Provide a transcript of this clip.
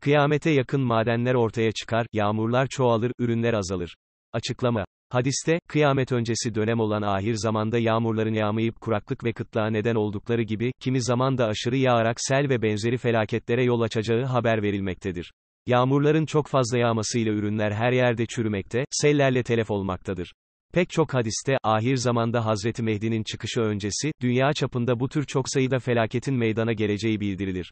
Kıyamete yakın madenler ortaya çıkar, yağmurlar çoğalır, ürünler azalır. Açıklama. Hadiste, kıyamet öncesi dönem olan ahir zamanda yağmurların yağmayıp kuraklık ve kıtlığa neden oldukları gibi, kimi zaman da aşırı yağarak sel ve benzeri felaketlere yol açacağı haber verilmektedir. Yağmurların çok fazla yağmasıyla ürünler her yerde çürümekte, sellerle telef olmaktadır. Pek çok hadiste, ahir zamanda Hazreti Mehdi'nin çıkışı öncesi, dünya çapında bu tür çok sayıda felaketin meydana geleceği bildirilir.